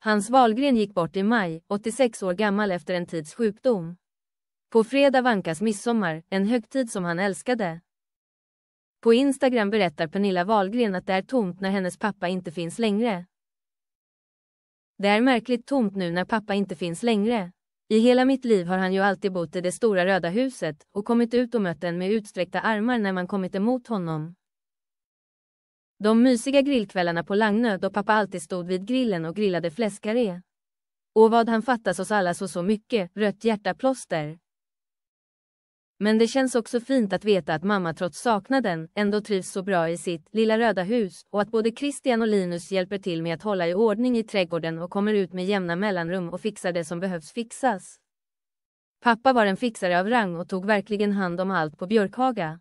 Hans Wahlgren gick bort i maj, 86 år gammal efter en tids sjukdom. På fredag vankas midsommar, en högtid som han älskade. På Instagram berättar Pernilla Wahlgren att det är tomt när hennes pappa inte finns längre. Det är märkligt tomt nu när pappa inte finns längre. I hela mitt liv har han ju alltid bott i det stora röda huset och kommit ut och mött en med utsträckta armar när man kommit emot honom. De mysiga grillkvällarna på Langnö då pappa alltid stod vid grillen och grillade fläskkarré. Och vad han fattas oss alla så så mycket, rött hjärtaplåster. Men det känns också fint att veta att mamma trots saknaden ändå trivs så bra i sitt lilla röda hus och att både Christian och Linus hjälper till med att hålla i ordning i trädgården och kommer ut med jämna mellanrum och fixar det som behövs fixas. Pappa var en fixare av rang och tog verkligen hand om allt på Björkhaga.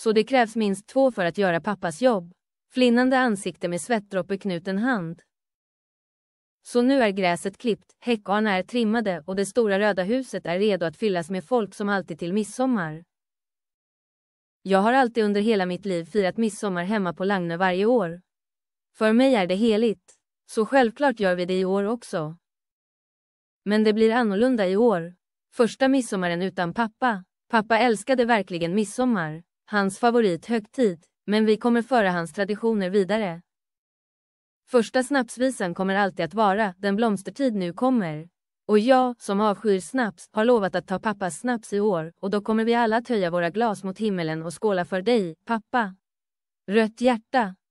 Så det krävs minst två för att göra pappas jobb flinnande ansikte med svettdroppe knuten hand. Så nu är gräset klippt, häckarna är trimmade och det stora röda huset är redo att fyllas med folk som alltid till midsommar. Jag har alltid under hela mitt liv firat midsommar hemma på Lagnö varje år. För mig är det heligt, så självklart gör vi det i år också. Men det blir annorlunda i år. Första midsommaren utan pappa. Pappa älskade verkligen midsommar, hans favorithögtid. Men vi kommer föra hans traditioner vidare. Första snapsvisan kommer alltid att vara Den blomstertid nu kommer. Och jag, som avskyr snaps, har lovat att ta pappas snaps i år och då kommer vi alla att höja våra glas mot himmelen och skåla för dig, pappa. Rött hjärta.